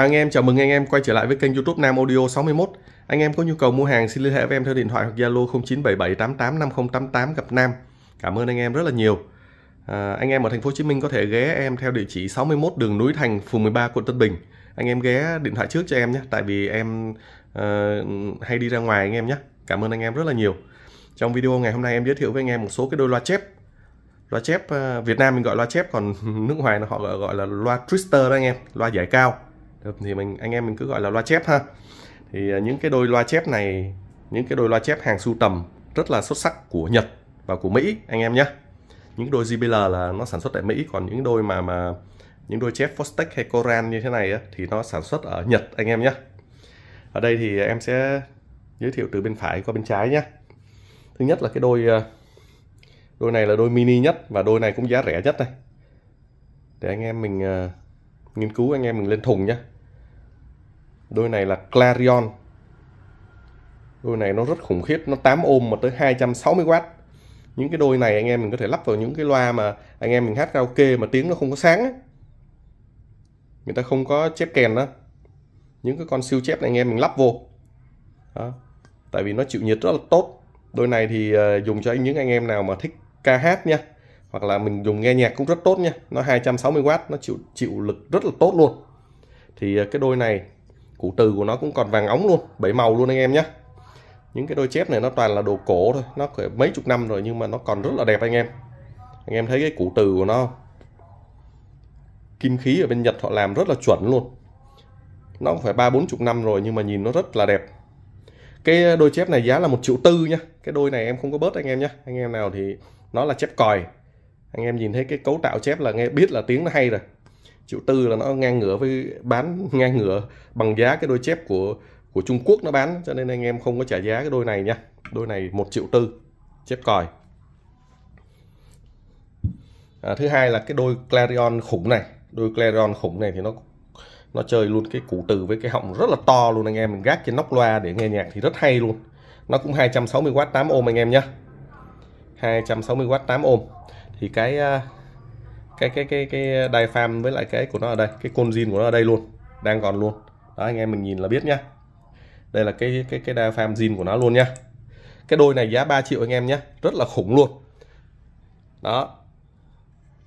Anh em chào mừng anh em quay trở lại với kênh YouTube Nam Audio 61. Anh em có nhu cầu mua hàng xin liên hệ với em theo điện thoại hoặc Zalo 0977885088 gặp Nam. Cảm ơn anh em rất là nhiều. À, anh em ở thành phố Hồ Chí Minh có thể ghé em theo địa chỉ 61 đường Núi Thành, phường 13, quận Tân Bình. Anh em ghé điện thoại trước cho em nhé, tại vì em uh, hay đi ra ngoài anh em nhé. Cảm ơn anh em rất là nhiều. Trong video ngày hôm nay em giới thiệu với anh em một số cái đôi loa chép. Loa chép uh, Việt Nam mình gọi loa chép còn nước ngoài họ gọi là loa twister đó anh em, loa giải cao thì mình anh em mình cứ gọi là loa chép ha thì à, những cái đôi loa chép này những cái đôi loa chép hàng sưu tầm rất là xuất sắc của Nhật và của Mỹ anh em nhé những đôi JBL là nó sản xuất tại Mỹ còn những đôi mà mà những đôi chép Fostex hay Koran như thế này á, thì nó sản xuất ở Nhật anh em nhé ở đây thì em sẽ giới thiệu từ bên phải qua bên trái nhé thứ nhất là cái đôi à, đôi này là đôi mini nhất và đôi này cũng giá rẻ nhất này để anh em mình à, nghiên cứu anh em mình lên thùng nhé đôi này là Clarion đôi này nó rất khủng khiếp nó 8 ôm mà tới 260W những cái đôi này anh em mình có thể lắp vào những cái loa mà anh em mình hát karaoke mà tiếng nó không có sáng ấy. người ta không có chép kèn đó những cái con siêu chép này anh em mình lắp vô đó. tại vì nó chịu nhiệt rất là tốt đôi này thì ờ, dùng cho những anh em nào mà thích ca hát nha hoặc là mình dùng nghe nhạc cũng rất tốt nha nó 260W nó chịu chịu lực rất là tốt luôn thì ờ, cái đôi này cụ từ của nó cũng còn vàng ống luôn bảy màu luôn anh em nhé những cái đôi chép này nó toàn là đồ cổ thôi nó phải mấy chục năm rồi nhưng mà nó còn rất là đẹp anh em anh em thấy cái cụ từ của nó kim khí ở bên Nhật họ làm rất là chuẩn luôn nó cũng phải ba bốn chục năm rồi nhưng mà nhìn nó rất là đẹp cái đôi chép này giá là một triệu tư nhá, cái đôi này em không có bớt anh em nhé anh em nào thì nó là chép còi anh em nhìn thấy cái cấu tạo chép là nghe biết là tiếng nó hay rồi triệu tư là nó ngang ngửa với bán ngang ngửa bằng giá cái đôi chép của của Trung Quốc nó bán cho nên anh em không có trả giá cái đôi này nha đôi này một triệu tư chép còi à, thứ hai là cái đôi Clarion khủng này đôi Clarion khủng này thì nó nó chơi luôn cái cụ từ với cái họng rất là to luôn anh em mình gác trên nóc loa để nghe nhạc thì rất hay luôn nó cũng 260W 8 ohm anh em nhé 260W 8 ohm thì cái à, cái cái cái cái đai diaphragm với lại cái của nó ở đây cái côn zin của nó ở đây luôn đang còn luôn đó anh em mình nhìn là biết nhá đây là cái cái cái đai diaphragm zin của nó luôn nhá cái đôi này giá 3 triệu anh em nhá, rất là khủng luôn đó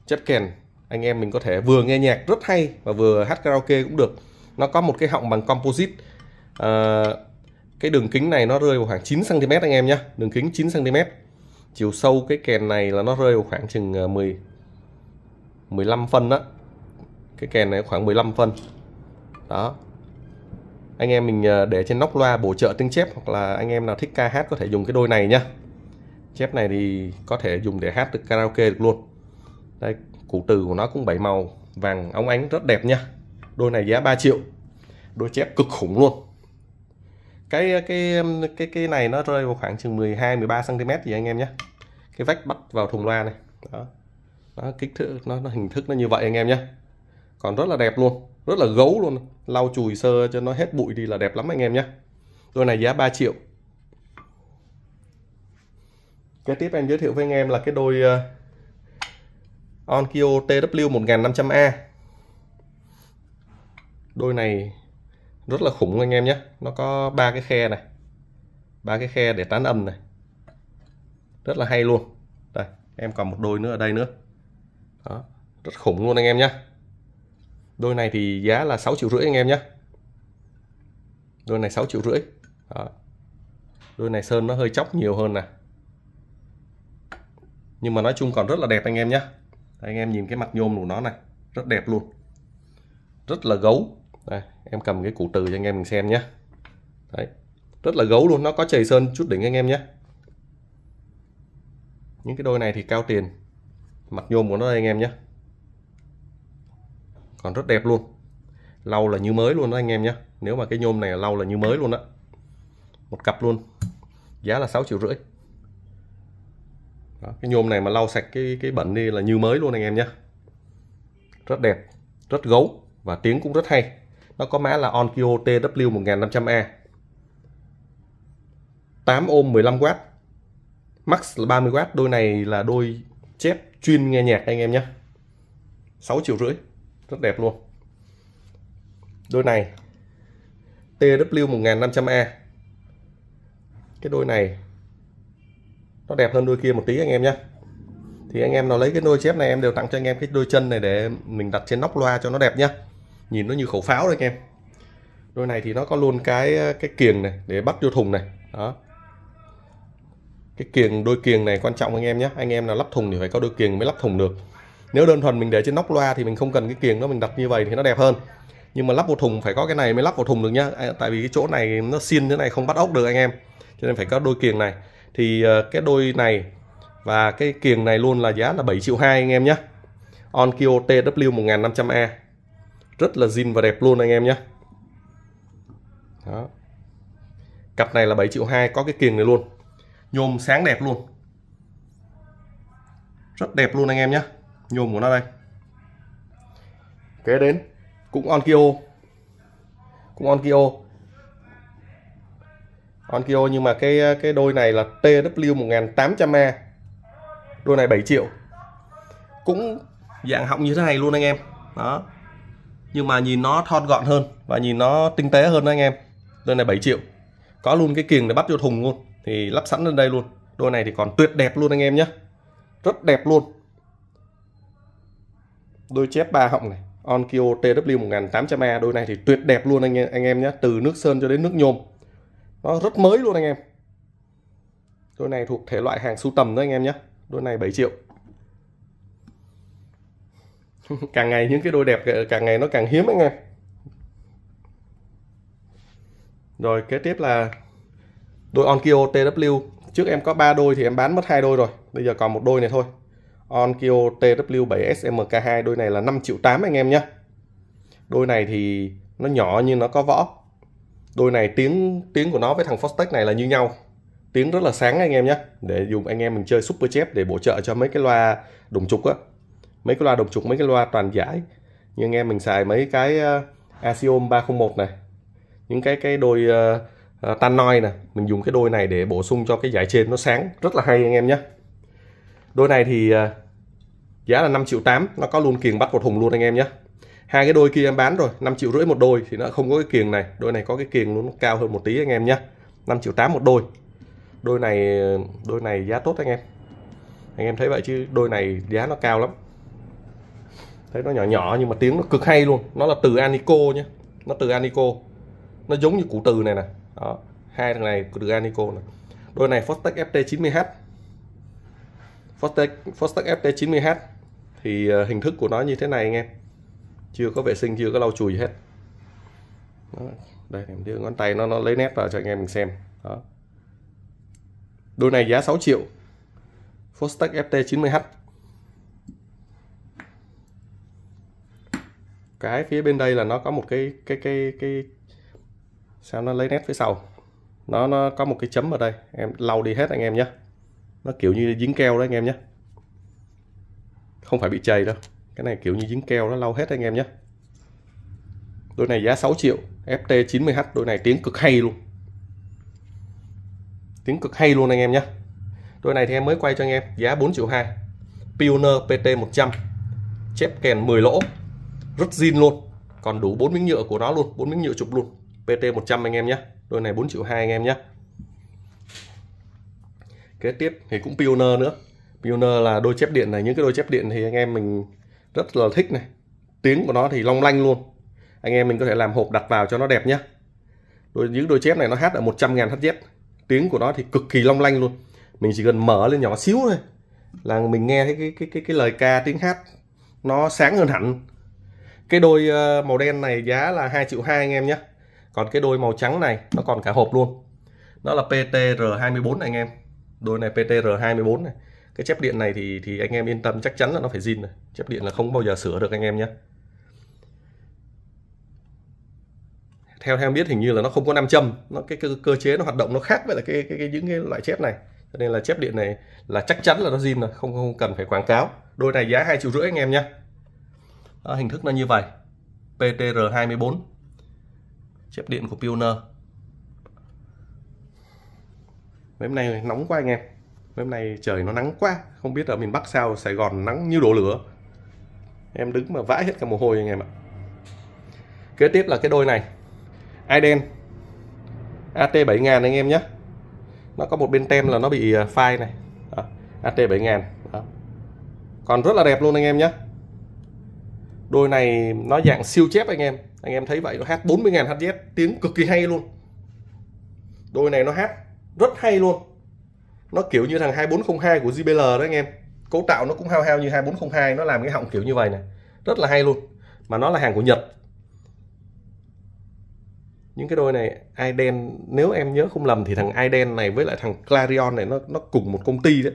chất kèn anh em mình có thể vừa nghe nhạc rất hay và vừa hát karaoke cũng được nó có một cái họng bằng composite à, cái đường kính này nó rơi vào khoảng 9 cm anh em nhá, đường kính 9 cm chiều sâu cái kèn này là nó rơi vào khoảng chừng 10 ờ, 15 phân đó cái kèn này khoảng 15 phân đó anh em mình ờ, để trên nóc loa bổ trợ tiếng chép hoặc là anh em nào thích ca hát có thể dùng cái đôi này nhá chép này thì có thể dùng để hát được karaoke được luôn đây cụ từ của nó cũng bảy màu vàng óng ánh rất đẹp nhá. đôi này giá 3 triệu đôi chép cực khủng luôn cái ờ, cái cái cái này nó rơi vào khoảng chừng 12 13 cm gì anh em nhé cái vách bắt vào thùng loa này đó nó kích thước nó, nó hình thức nó như vậy anh em nhé còn rất là đẹp luôn rất là gấu luôn lau chùi sơ cho nó hết bụi đi là đẹp lắm anh em nhé đôi này giá 3 triệu cái tiếp em giới thiệu với anh em là cái đôi ờ, Onkyo TW 1500A đôi này rất là khủng anh em nhé nó có ba cái khe này ba cái khe để tán âm này rất là hay luôn đây em còn một đôi nữa ở đây nữa đó rất khủng luôn anh em nhé đôi này thì giá là 6 triệu rưỡi anh em nhé đôi này 6 triệu rưỡi đó. đôi này sơn nó hơi chóc nhiều hơn nè nhưng mà nói chung còn rất là đẹp anh em nhé anh em nhìn cái mặt nhôm của nó này rất đẹp luôn rất là gấu đây, em cầm cái cụ từ cho anh em mình xem nhé đấy rất là gấu luôn nó có chày sơn chút đỉnh anh em nhé những cái đôi này thì cao tiền mặt nhôm của nó đây anh em nhé còn rất đẹp luôn lâu là như mới luôn đó anh em nhé nếu mà cái nhôm này lâu là như mới luôn á một cặp luôn giá là 6 triệu rưỡi đó, cái nhôm này mà lau sạch cái cái bẩn đi là như mới luôn anh em nhé rất đẹp rất gấu và tiếng cũng rất hay nó có mã là Onkyo TW 1500A 8 ôm 15W max là 30W đôi này là đôi chép chuyên nghe nhạc anh em nhé 6 triệu rưỡi rất đẹp luôn đôi này TW1500A cái đôi này nó đẹp hơn đôi kia một tí anh em nhé thì anh em nào lấy cái đôi chép này em đều tặng cho anh em cái đôi chân này để mình đặt trên nóc loa cho nó đẹp nhá nhìn nó như khẩu pháo đấy anh em đôi này thì nó có luôn cái cái kiềng này để bắt vô thùng này đó cái kiềng đôi kiềng này quan trọng anh em nhé anh em nào lắp thùng thì phải có đôi kiềng mới lắp thùng được nếu đơn thuần mình để trên nóc loa thì mình không cần cái kiềng đó mình đặt như vậy thì nó đẹp hơn nhưng mà lắp vào thùng phải có cái này mới lắp vào thùng được nhá à, tại vì cái chỗ này nó xin thế này không bắt ốc được anh em cho nên phải có đôi kiềng này thì ờ, cái đôi này và cái kiềng này luôn là giá là 7 triệu hai anh em nhé Onkyo TW 1500 e rất là zin và đẹp luôn anh em nhé đó cặp này là 7 triệu hai có cái kiềng này luôn nhôm sáng đẹp luôn rất đẹp luôn anh em nhé nhôm của nó đây kế đến cũng Onkyo cũng Onkyo Onkyo nhưng mà cái cái đôi này là TW1800A đôi này 7 triệu cũng dạng họng như thế này luôn anh em đó nhưng mà nhìn nó thon gọn hơn và nhìn nó tinh tế hơn đó anh em đôi này 7 triệu có luôn cái kiềng để bắt vô thùng luôn thì lắp sẵn lên đây luôn đôi này thì còn tuyệt đẹp luôn anh em nhé rất đẹp luôn đôi chép ba họng này Onkyo TW 1800A đôi này thì tuyệt đẹp luôn anh em anh em nhé từ nước sơn cho đến nước nhôm nó rất mới luôn anh em đôi này thuộc thể loại hàng sưu tầm đó anh em nhé đôi này 7 triệu càng ngày những cái đôi đẹp càng ngày nó càng hiếm anh em rồi kế tiếp là đôi onkyo tw trước em có 3 đôi thì em bán mất hai đôi rồi bây giờ còn một đôi này thôi onkyo tw 7 smk 2 đôi này là 5 triệu 8 anh em nhé đôi này thì nó nhỏ nhưng nó có võ đôi này tiếng tiếng của nó với thằng Fostex này là như nhau tiếng rất là sáng anh em nhé để dùng anh em mình chơi super chép để bổ trợ cho mấy cái loa đồng trục á mấy cái loa đồng trục mấy cái loa toàn giải như anh em mình xài mấy cái uh, Asiom 301 này những cái cái đôi uh, uh, ờ, tannoy nè mình dùng cái đôi này để bổ sung cho cái giải trên nó sáng rất là hay anh em nhé đôi này thì ờ, giá là 5 triệu 8 nó có luôn kiềng bắt một hùng luôn anh em nhé hai cái đôi kia em bán rồi 5 triệu rưỡi một đôi thì nó không có cái kiềng này đôi này có cái kiềng luôn cao hơn một tí anh em nhé 5 triệu 8 một đôi đôi này ờ, đôi này giá tốt anh em anh em thấy vậy chứ đôi này giá nó cao lắm thấy nó nhỏ nhỏ nhưng mà tiếng nó cực hay luôn nó là từ Anico nhé nó từ Anico nó giống như cụ từ này nè đó hai thằng này từ Anico này đôi này Fostec FT90H Fostec Fostec FT90H thì ờ, hình thức của nó như thế này anh em chưa có vệ sinh chưa có lau chùi gì hết đó. đây em đưa ngón tay nó nó lấy nét vào cho anh em mình xem đó đôi này giá 6 triệu Fostec FT90H cái phía bên đây là nó có một cái cái cái cái sao nó lấy nét phía sau nó nó có một cái chấm ở đây em lau đi hết anh em nhé nó kiểu như dính keo đó anh em nhé không phải bị chày đâu cái này kiểu như dính keo nó lau hết anh em nhé đôi này giá 6 triệu FT 90H đôi này tiếng cực hay luôn tiếng cực hay luôn anh em nhé đôi này thì em mới quay cho anh em giá 4 triệu 2 Pioneer PT 100 chép kèn 10 lỗ rất zin luôn còn đủ 4 miếng nhựa của nó luôn 4 miếng nhựa chụp luôn PT100 anh em nhé đôi này 4 triệu 2 anh em nhé kế tiếp thì cũng Pioneer nữa Pioneer là đôi chép điện này những cái đôi chép điện thì anh em mình rất là thích này tiếng của nó thì long lanh luôn anh em mình có thể làm hộp đặt vào cho nó đẹp nhé đôi, những đôi chép này nó hát ở 100 ngàn HZ tiếng của nó thì cực kỳ long lanh luôn mình chỉ cần mở lên nhỏ xíu thôi là mình nghe thấy cái cái cái cái lời ca tiếng hát nó sáng hơn hẳn cái đôi ờ, màu đen này giá là 2 triệu 2 anh em nhé còn cái đôi màu trắng này nó còn cả hộp luôn nó là PTR24 này anh em đôi này PTR24 này cái chép điện này thì thì anh em yên tâm chắc chắn là nó phải zin này chép điện là không bao giờ sửa được anh em nhé theo theo biết hình như là nó không có nam châm nó cái, cái cơ chế nó hoạt động nó khác với là cái, cái, cái những cái loại chép này cho nên là chép điện này là chắc chắn là nó zin rồi không không cần phải quảng cáo đôi này giá hai triệu rưỡi anh em nhé hình thức nó như vậy PTR 24 chép điện của Pioneer Mấy hôm nay nóng quá anh em Mấy hôm nay trời nó nắng quá Không biết ở miền Bắc sao Sài Gòn nắng như đổ lửa Em đứng mà vãi hết cả mồ hôi anh em ạ Kế tiếp là cái đôi này Iden AT7000 anh em nhé Nó có một bên tem là nó bị à, file này Đó. AT7000 Đó. Còn rất là đẹp luôn anh em nhé Đôi này nó dạng siêu chép anh em anh em thấy vậy nó hát 40.000 hz tiếng cực kỳ hay luôn đôi này nó hát rất hay luôn nó kiểu như thằng 2402 của JBL đó anh em cấu tạo nó cũng hao hao như 2402 nó làm cái họng kiểu như vậy này rất là hay luôn mà nó là hàng của Nhật những cái đôi này Iden nếu em nhớ không lầm thì thằng Iden này với lại thằng Clarion này nó nó cùng một công ty đấy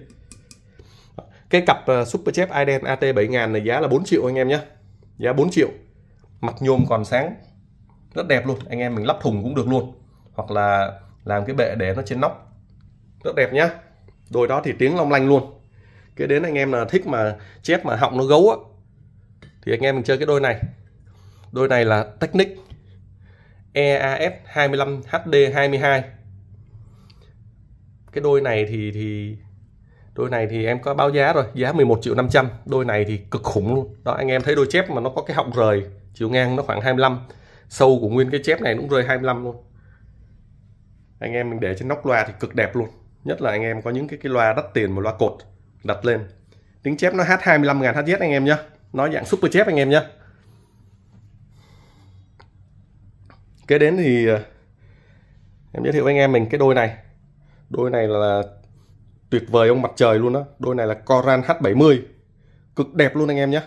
cái cặp ờ, Superchef Iden AT 7000 này giá là 4 triệu anh em nhé giá 4 triệu mặt nhôm còn sáng rất đẹp luôn anh em mình lắp thùng cũng được luôn hoặc là làm cái bệ để nó trên nóc rất đẹp nhá đôi đó thì tiếng long lanh luôn cái đến anh em là thích mà chép mà họng nó gấu á thì anh em mình chơi cái đôi này đôi này là Technic EAS 25 HD 22 cái đôi này thì thì đôi này thì em có báo giá rồi giá 11 triệu 500 đôi này thì cực khủng luôn đó anh em thấy đôi chép mà nó có cái họng rời chiều ngang nó khoảng 25 sâu của nguyên cái chép này cũng rơi 25 luôn anh em mình để trên nóc loa thì cực đẹp luôn nhất là anh em có những cái cái loa đắt tiền một loa cột đặt lên tiếng chép nó hát 25.000 Hz anh em nhé nó dạng super chép anh em nhé kế đến thì à, em giới thiệu với anh em mình cái đôi này đôi này là tuyệt vời ông mặt trời luôn đó đôi này là Coran H70 cực đẹp luôn anh em nhé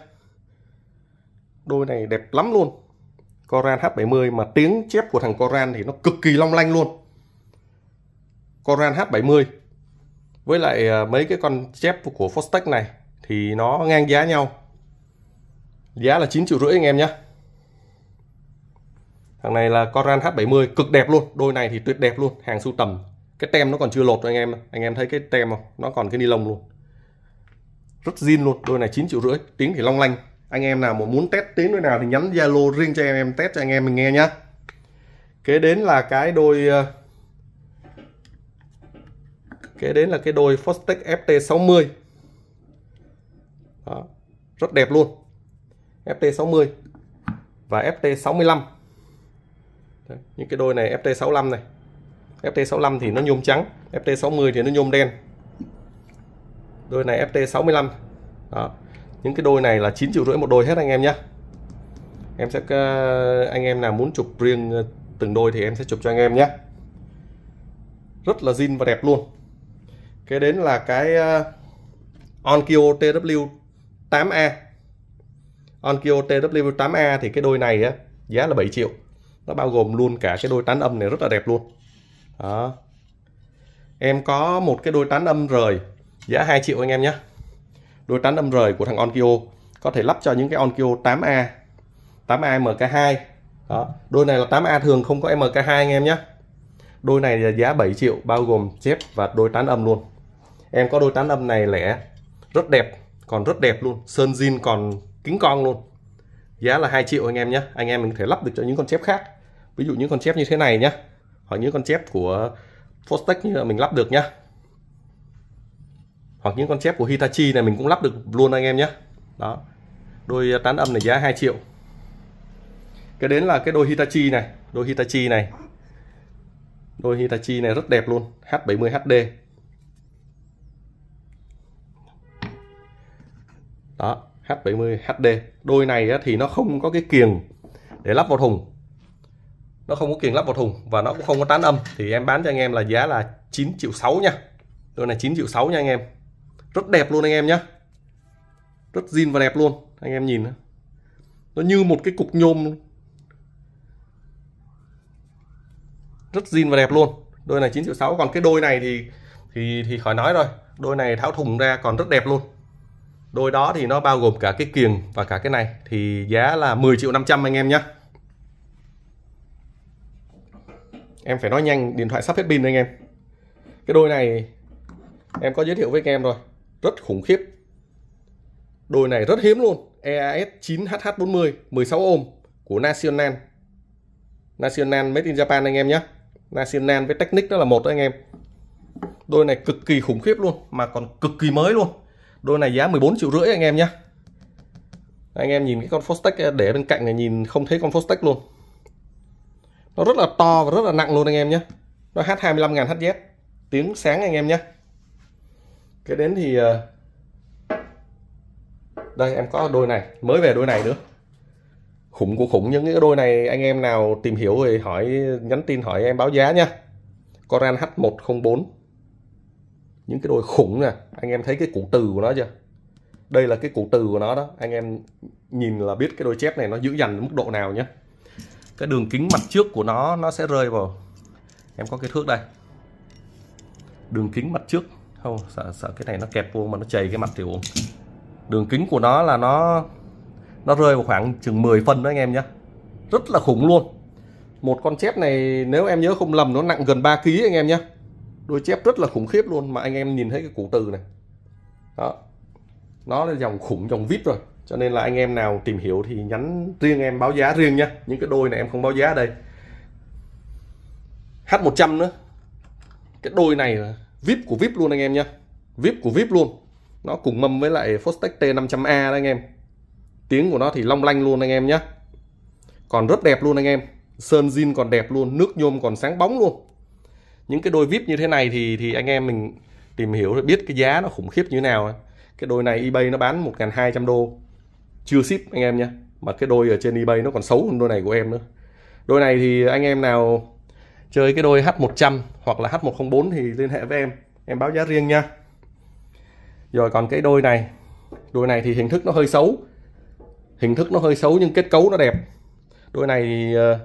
đôi này đẹp lắm luôn Coran H70 mà tiếng chép của thằng Coran thì nó cực kỳ long lanh luôn Coran H70 với lại à, mấy cái con chép của Fostech này thì nó ngang giá nhau giá là 9 triệu rưỡi anh em nhé thằng này là Coran H70 cực đẹp luôn đôi này thì tuyệt đẹp luôn hàng sưu tầm cái tem nó còn chưa lột anh em anh em thấy cái tem không nó còn cái ni lông luôn rất zin luôn đôi này 9 triệu rưỡi tiếng thì long lanh anh em nào mà muốn test tiếng đôi nào thì nhắn zalo riêng cho em em test cho anh em mình nghe nhá kế đến là cái đôi ờ, kế đến là cái đôi Fostex FT60 Đó. rất đẹp luôn FT60 và FT65 Đấy. những cái đôi này FT65 này FT65 thì nó nhôm trắng FT60 thì nó nhôm đen đôi này FT65 Đó những cái đôi này là 9 triệu rưỡi một đôi hết anh em nhé em sẽ ờ, anh em nào muốn chụp riêng ờ, từng đôi thì em sẽ chụp cho anh em nhé rất là zin và đẹp luôn cái đến là cái ờ, Onkyo TW 8A Onkyo TW 8A thì cái đôi này á, giá là 7 triệu nó bao gồm luôn cả cái đôi tán âm này rất là đẹp luôn đó em có một cái đôi tán âm rời giá 2 triệu anh em nhé đôi tán âm rời của thằng Onkyo có thể lắp cho những cái Onkyo 8A 8A MK2 đó. đôi này là 8A thường không có MK2 anh em nhé đôi này là giá 7 triệu bao gồm chép và đôi tán âm luôn em có đôi tán âm này lẻ rất đẹp còn rất đẹp luôn sơn zin còn kính con luôn giá là 2 triệu anh em nhé anh em mình có thể lắp được cho những con chép khác ví dụ những con chép như thế này nhé hoặc những con chép của Fostex như là mình lắp được nhá hoặc những con chép của Hitachi này mình cũng lắp được luôn anh em nhé đó đôi à, tán âm này giá 2 triệu cái đến là cái đôi Hitachi này đôi Hitachi này đôi Hitachi này rất đẹp luôn H70 HD đó H70 HD đôi này thì nó không có cái kiềng để lắp vào thùng nó không có kiềng lắp vào thùng và nó cũng không có tán âm thì em bán cho anh em là giá là 9 triệu 6 nha đôi này 9 triệu 6 nha anh em rất đẹp luôn anh em nhé rất zin và đẹp luôn anh em nhìn nó như một cái cục nhôm rất zin và đẹp luôn đôi này 9 triệu 6 còn cái đôi này thì thì thì khỏi nói rồi đôi này tháo thùng ra còn rất đẹp luôn đôi đó thì nó bao gồm cả cái kiềng và cả cái này thì giá là 10 triệu 500 anh em nhé em phải nói nhanh điện thoại sắp hết pin anh em cái đôi này em có giới thiệu với anh em rồi rất khủng khiếp. Đồi này rất hiếm luôn, EAS 9HH40 16 ohm của National. National made in Japan anh em nhé. National với Technic đó là một đó anh em. Đôi này cực kỳ khủng khiếp luôn mà còn cực kỳ mới luôn. Đôi này giá 14 triệu rưỡi anh em nhé. Anh em nhìn cái con Fostec để bên cạnh này nhìn không thấy con Fostec luôn. Nó rất là to và rất là nặng luôn anh em nhé. Nó H25.000 HZ. Tiếng sáng anh em nhé cái đến thì ờ, đây em có đôi này mới về đôi này nữa khủng của khủng những cái đôi này anh em nào tìm hiểu thì hỏi nhắn tin hỏi em báo giá nha Coran H104 những cái đôi khủng nè anh em thấy cái củ từ của nó chưa đây là cái củ từ của nó đó anh em nhìn là biết cái đôi chép này nó giữ dành mức độ nào nhé cái đường kính mặt trước của nó nó sẽ rơi vào em có cái thước đây đường kính mặt trước không sợ sợ cái này nó kẹp vuông mà nó chảy cái mặt thì uống đường kính của nó là nó nó rơi vào khoảng chừng 10 phân đó anh em nhé rất là khủng luôn một con chép này nếu em nhớ không lầm nó nặng gần 3 kg anh em nhé đôi chép rất là khủng khiếp luôn mà anh em nhìn thấy cái củ từ này đó nó là dòng khủng dòng vip rồi cho nên là anh em nào tìm hiểu thì nhắn riêng em báo giá riêng nhá những cái đôi này em không báo giá đây H100 nữa cái đôi này vip của vip luôn anh em nhé vip của vip luôn nó cùng mâm với lại Fostex T500A đấy anh em tiếng của nó thì long lanh luôn anh em nhé còn rất đẹp luôn anh em sơn zin còn đẹp luôn nước nhôm còn sáng bóng luôn những cái đôi vip như thế này thì thì anh em mình tìm hiểu rồi biết cái giá nó khủng khiếp như thế nào cái đôi này ebay nó bán 1.200 đô chưa ship anh em nhé mà cái đôi ở trên ebay nó còn xấu hơn đôi này của em nữa đôi này thì anh em nào chơi cái đôi H100 hoặc là H104 thì liên hệ với em em báo giá riêng nha rồi còn cái đôi này đôi này thì hình thức nó hơi xấu hình thức nó hơi xấu nhưng kết cấu nó đẹp đôi này ờ,